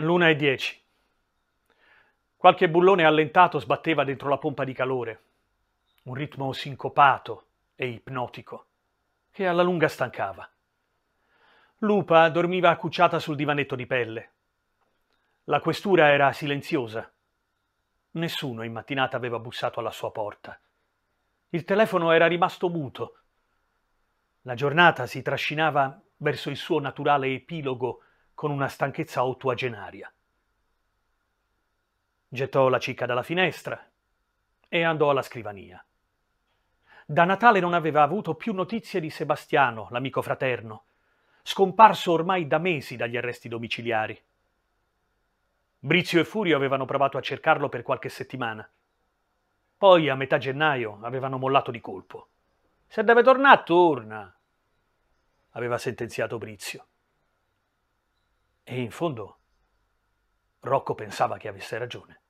L'una e dieci. Qualche bullone allentato sbatteva dentro la pompa di calore. Un ritmo sincopato e ipnotico, che alla lunga stancava. Lupa dormiva accucciata sul divanetto di pelle. La questura era silenziosa. Nessuno in mattinata aveva bussato alla sua porta. Il telefono era rimasto muto. La giornata si trascinava verso il suo naturale epilogo con una stanchezza ottuagenaria. Gettò la cicca dalla finestra e andò alla scrivania. Da Natale non aveva avuto più notizie di Sebastiano, l'amico fraterno, scomparso ormai da mesi dagli arresti domiciliari. Brizio e Furio avevano provato a cercarlo per qualche settimana. Poi, a metà gennaio, avevano mollato di colpo. Se deve tornare, torna, aveva sentenziato Brizio. E in fondo Rocco pensava che avesse ragione.